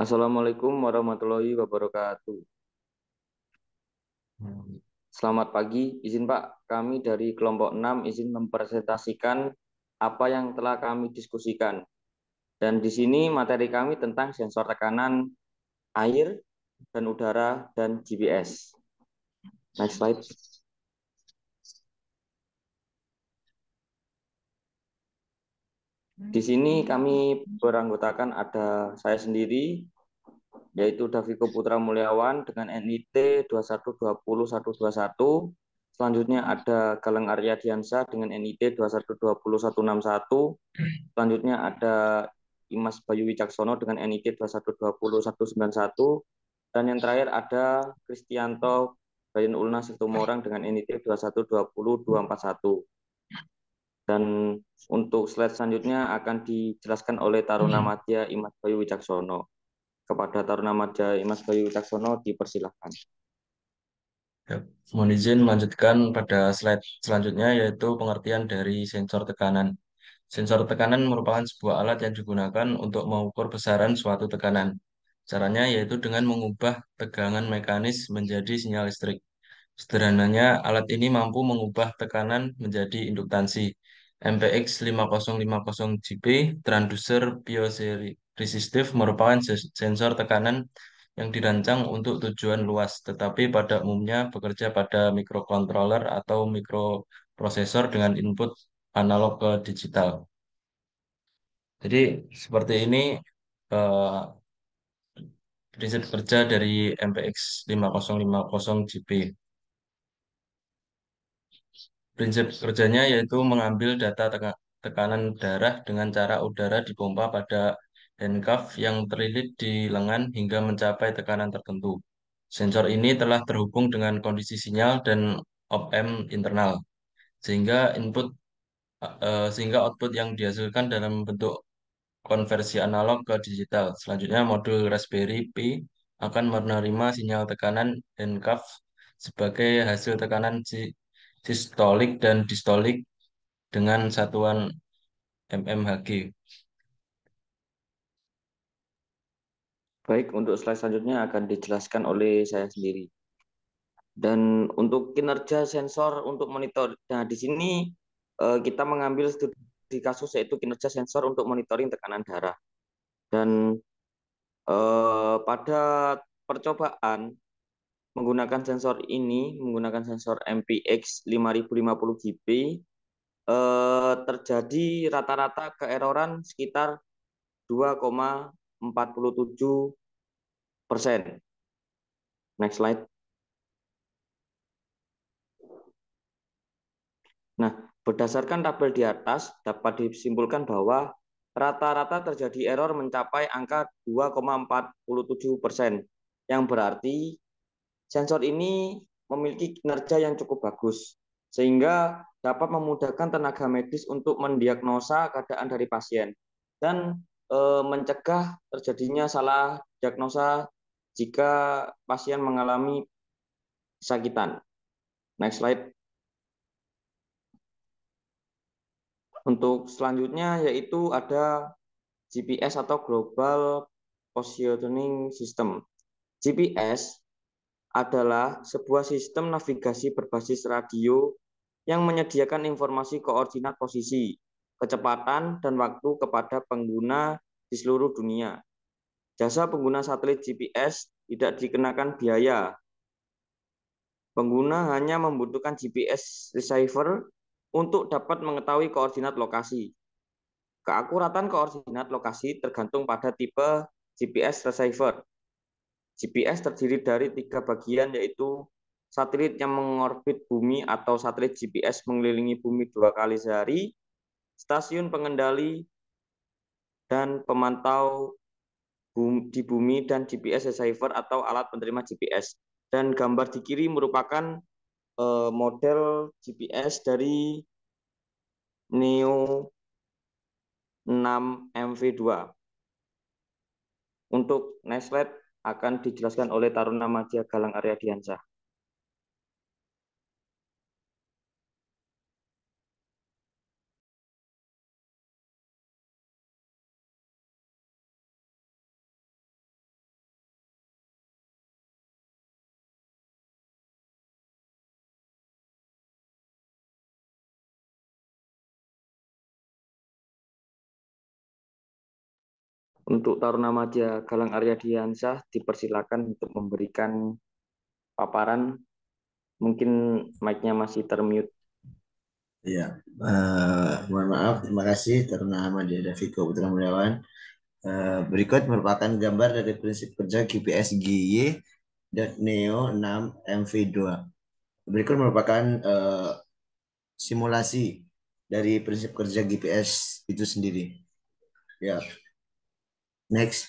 Assalamualaikum warahmatullahi wabarakatuh. Selamat pagi, izin Pak. Kami dari kelompok 6 izin mempresentasikan apa yang telah kami diskusikan. Dan di sini materi kami tentang sensor tekanan air dan udara dan GPS. Next slide. Di sini kami beranggotakan ada saya sendiri, yaitu Daviko Putra Mulyawan dengan NIT 2120121. Selanjutnya ada Galeng Arya Diansa dengan NIT 2120161. Selanjutnya ada Imas Bayu Wicaksono dengan NIT 2120191. Dan yang terakhir ada Kristianto Bayan Ulna Situmorang dengan NIT 2120241. Dan untuk slide selanjutnya akan dijelaskan oleh Taruna hmm. Madya Imas Bayu Wicaksono kepada Taruna Maja Imas Bayu Taksono dipersilahkan. Ya, mohon izin melanjutkan pada slide selanjutnya yaitu pengertian dari sensor tekanan. Sensor tekanan merupakan sebuah alat yang digunakan untuk mengukur besaran suatu tekanan. Caranya yaitu dengan mengubah tegangan mekanis menjadi sinyal listrik. Sederhananya, alat ini mampu mengubah tekanan menjadi induktansi. MPX 5050GP transducer bioseri Resistif merupakan sensor tekanan yang dirancang untuk tujuan luas, tetapi pada umumnya bekerja pada mikrokontroler atau mikroprosesor dengan input analog ke digital. Jadi seperti ini eh, prinsip kerja dari MPX 5050 GP. Prinsip kerjanya yaitu mengambil data tekanan darah dengan cara udara dipompa pada handcuff yang terlilit di lengan hingga mencapai tekanan tertentu. Sensor ini telah terhubung dengan kondisi sinyal dan op-amp internal, sehingga input uh, sehingga output yang dihasilkan dalam bentuk konversi analog ke digital. Selanjutnya modul Raspberry Pi akan menerima sinyal tekanan handcuff sebagai hasil tekanan sistolik dan distolik dengan satuan mmHg. Baik, untuk slide selanjutnya akan dijelaskan oleh saya sendiri. Dan untuk kinerja sensor untuk monitor, nah di sini eh, kita mengambil studi kasus yaitu kinerja sensor untuk monitoring tekanan darah. Dan eh, pada percobaan menggunakan sensor ini, menggunakan sensor MPX 5050 GB, eh, terjadi rata-rata keeroran sekitar 47 persen. Next slide. Nah, berdasarkan tabel di atas dapat disimpulkan bahwa rata-rata terjadi error mencapai angka 2,47 persen, yang berarti sensor ini memiliki kinerja yang cukup bagus, sehingga dapat memudahkan tenaga medis untuk mendiagnosa keadaan dari pasien. Dan Eh, mencegah terjadinya salah diagnosa jika pasien mengalami kesakitan. Next slide. Untuk selanjutnya yaitu ada GPS atau Global Positioning System. GPS adalah sebuah sistem navigasi berbasis radio yang menyediakan informasi koordinat posisi kecepatan, dan waktu kepada pengguna di seluruh dunia. Jasa pengguna satelit GPS tidak dikenakan biaya. Pengguna hanya membutuhkan GPS receiver untuk dapat mengetahui koordinat lokasi. Keakuratan koordinat lokasi tergantung pada tipe GPS receiver. GPS terdiri dari tiga bagian yaitu satelit yang mengorbit bumi atau satelit GPS mengelilingi bumi dua kali sehari, stasiun pengendali dan pemantau di bumi dan GPS receiver ya, atau alat penerima GPS. Dan gambar di kiri merupakan eh, model GPS dari Neo 6 MV2. Untuk Neslet akan dijelaskan oleh Taruna Madya Galang Arya Diansah. Untuk Taruna Maja Galang Arya Diansyah dipersilakan untuk memberikan paparan. Mungkin mic-nya masih termute. Ya, uh, mohon maaf. Terima kasih Taruna Maja Daviko Putra Mulyawan. Uh, berikut merupakan gambar dari prinsip kerja GPS GY Neo 6 MV2. Berikut merupakan uh, simulasi dari prinsip kerja GPS itu sendiri. Ya. Next.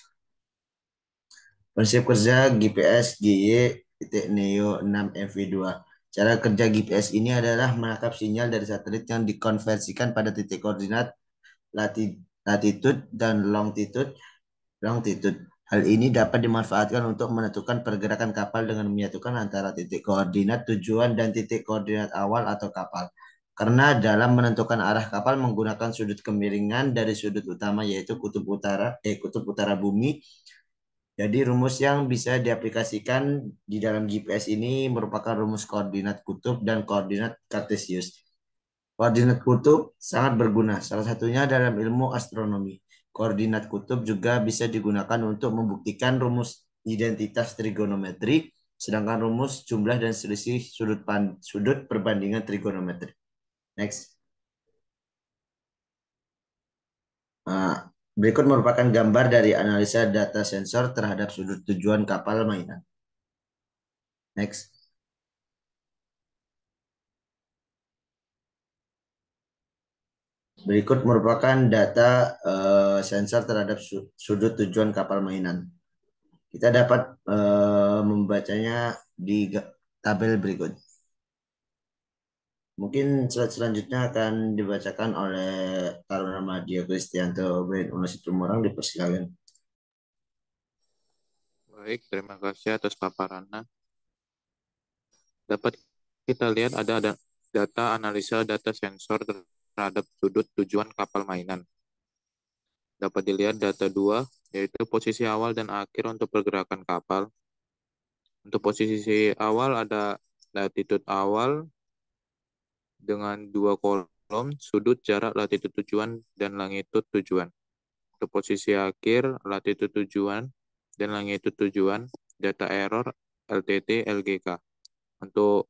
Prinsip kerja GPS GY titik Neo 6 MV2. Cara kerja GPS ini adalah menangkap sinyal dari satelit yang dikonversikan pada titik koordinat lati latitud dan longitude longitude. Hal ini dapat dimanfaatkan untuk menentukan pergerakan kapal dengan menyatukan antara titik koordinat tujuan dan titik koordinat awal atau kapal karena dalam menentukan arah kapal menggunakan sudut kemiringan dari sudut utama yaitu kutub utara eh kutub utara bumi. Jadi rumus yang bisa diaplikasikan di dalam GPS ini merupakan rumus koordinat kutub dan koordinat kartesius. Koordinat kutub sangat berguna, salah satunya dalam ilmu astronomi. Koordinat kutub juga bisa digunakan untuk membuktikan rumus identitas trigonometri, sedangkan rumus jumlah dan selisih sudut pan, sudut perbandingan trigonometri. Next. Nah, berikut merupakan gambar dari analisa data sensor terhadap sudut tujuan kapal mainan. Next. Berikut merupakan data uh, sensor terhadap sudut tujuan kapal mainan. Kita dapat uh, membacanya di tabel berikut. Mungkin slide selanjutnya akan dibacakan oleh Taruna Madio Kristianto Ben Universitas Tumorang di persilakan. Baik, terima kasih atas paparannya. Dapat kita lihat ada, ada data analisa data sensor terhadap sudut tujuan kapal mainan. Dapat dilihat data dua yaitu posisi awal dan akhir untuk pergerakan kapal. Untuk posisi awal ada latitude awal, dengan dua kolom sudut jarak latitud tujuan dan langitud tujuan. Untuk posisi akhir latitud tujuan dan langitud tujuan, data error LTT LGK. Untuk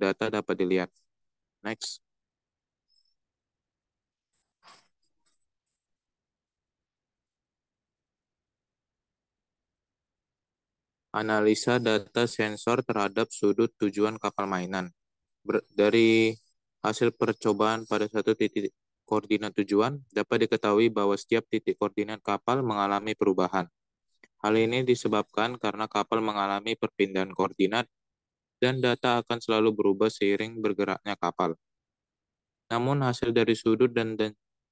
data dapat dilihat. Next. Analisa data sensor terhadap sudut tujuan kapal mainan. Ber dari Hasil percobaan pada satu titik koordinat tujuan dapat diketahui bahwa setiap titik koordinat kapal mengalami perubahan. Hal ini disebabkan karena kapal mengalami perpindahan koordinat dan data akan selalu berubah seiring bergeraknya kapal. Namun hasil dari sudut dan,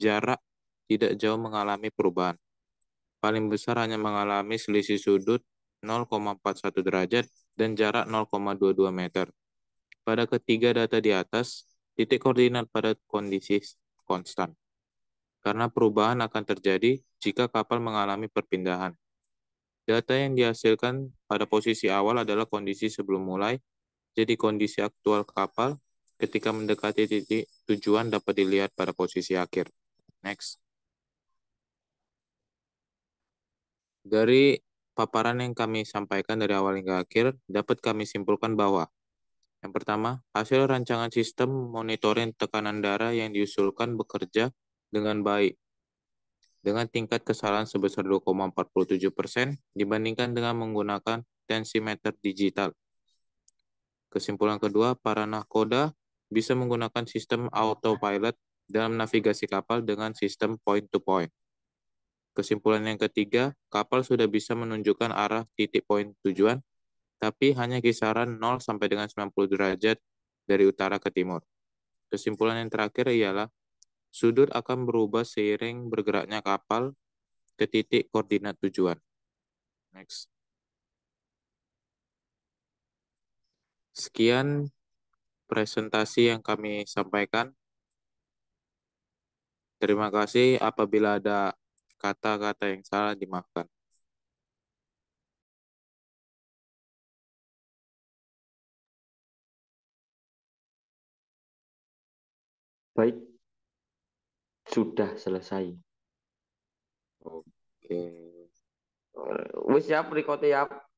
jarak tidak jauh mengalami perubahan. Paling besar hanya mengalami selisih sudut 0,41 derajat dan jarak 0,22 meter. Pada ketiga data di atas, titik koordinat pada kondisi konstan. Karena perubahan akan terjadi jika kapal mengalami perpindahan. Data yang dihasilkan pada posisi awal adalah kondisi sebelum mulai, jadi kondisi aktual kapal ketika mendekati titik tujuan dapat dilihat pada posisi akhir. Next. Dari paparan yang kami sampaikan dari awal hingga akhir, dapat kami simpulkan bahwa yang pertama, hasil rancangan sistem monitoring tekanan darah yang diusulkan bekerja dengan baik dengan tingkat kesalahan sebesar 2,47 dibandingkan dengan menggunakan tensimeter digital. Kesimpulan kedua, para nahkoda bisa menggunakan sistem autopilot dalam navigasi kapal dengan sistem point-to-point. -point. Kesimpulan yang ketiga, kapal sudah bisa menunjukkan arah titik poin tujuan tapi hanya kisaran 0 sampai dengan 90 derajat dari utara ke timur. Kesimpulan yang terakhir ialah sudut akan berubah seiring bergeraknya kapal ke titik koordinat tujuan. Next. Sekian presentasi yang kami sampaikan. Terima kasih apabila ada kata-kata yang salah dimaafkan. Baik, sudah selesai. Oke. Wis ya, berikutnya ya.